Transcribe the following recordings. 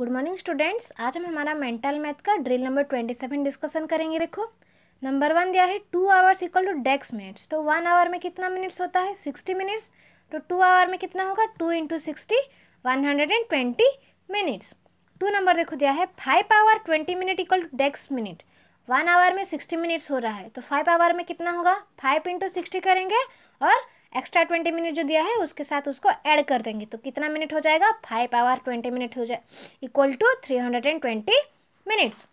good morning students आज हम हमारा मेंटल मैथ का drill number twenty seven discussion करेंगे देखो नंबर वन दिया है two hours equal to dash minutes तो वन आवर में कितना मिनट्स होता है सिक्सटी मिनट्स तो टू आवर में कितना होगा two into sixty one hundred and twenty minutes two number देखो दिया है five hour twenty minute equal to dash minute one hour में सिक्सटी मिनट्स हो रहा है तो फाइव आवर में कितना होगा फाइव इंटू सिक्सटी करेंगे और एक्स्ट्रा ट्वेंटी मिनट जो दिया है उसके साथ उसको ऐड कर देंगे तो कितना मिनट हो जाएगा फाइव आवर ट्वेंटी मिनट हो जाए equal to three hundred and twenty minutes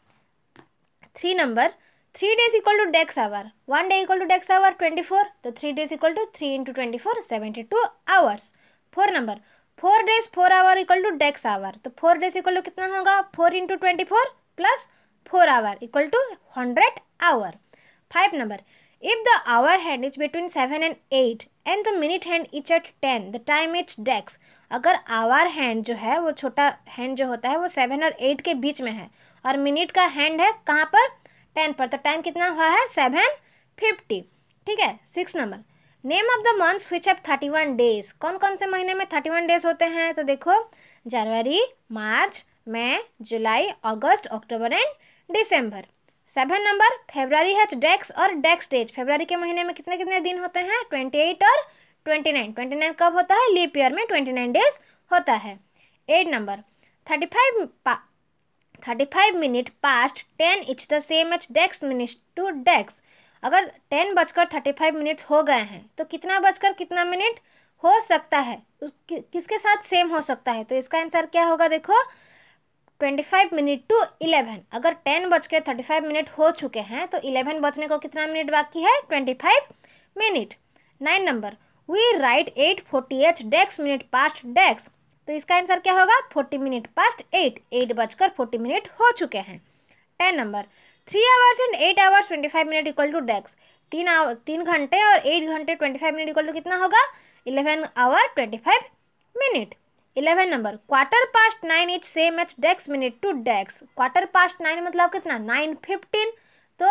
three number three days equal to dash hour one day equal to dash hour twenty four तो three days equal to three into twenty four seventy two hours four number four days four hour equal to dash hour तो four days equal to कितना होगा four into twenty four plus four hour equal to hundred hour five number If the hour hand is between 7 and 8 and the minute hand is at ten the time is dash अगर hour hand जो है वो छोटा hand जो होता है वो seven और एट के बीच में है और मिनट का हैंड है कहाँ पर टेन पर तो टाइम कितना हुआ है सेवन फिफ्टी ठीक है six number name of the months which have thirty one days कौन कौन से महीने में थर्टी वन डेज होते हैं तो देखो January March May July August October and December seven number February है तो डेक्स और डेक्स डेज फेब्रवरी के महीने में कितने कितने दिन होते हैं ट्वेंटी एट और ट्वेंटी नाइन ट्वेंटी नाइन कब होता है लीप ईयर में ट्वेंटी नाइन डेज होता है eight number thirty five thirty five minute past ten is the same as dash minute to dash अगर टेन बजकर थर्टी फाइव मिनट हो गए हैं तो कितना बजकर कितना मिनट हो सकता है कि, किसके साथ सेम हो सकता है तो इसका आंसर क्या होगा देखो twenty five minute to eleven अगर टेन बज के थर्टी फाइव मिनट हो चुके हैं तो इलेवन बजने को कितना मिनट बाकी है twenty five minute nine number we write eight forty eight dash minute past dash तो इसका आंसर क्या होगा forty minute past eight eight बजकर फोर्टी मिनट हो चुके हैं ten number three hours and eight hours twenty five minute equal to dash तीन hour तीन घंटे और एट घंटे twenty five minute equal to कितना होगा eleven hour twenty five minute eleven number quarter past nine is same as dash minute to dash quarter past nine मतलब कितना nine fifteen तो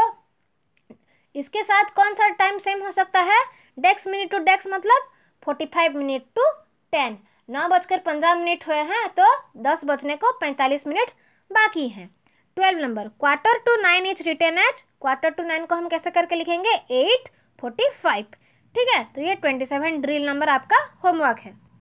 इसके साथ कौन सा टाइम सेम हो सकता है डेक्स मिनट टू डेक्स मतलब forty five minute to ten नौ बजकर पंद्रह मिनट हुए हैं तो दस बजने को पैंतालीस मिनट बाकी हैं twelve number quarter to nine is written as quarter to nine को हम कैसे करके लिखेंगे एट फोर्टी फाइव ठीक है तो ये ट्वेंटी सेवन ड्रिल नंबर आपका होमवर्क है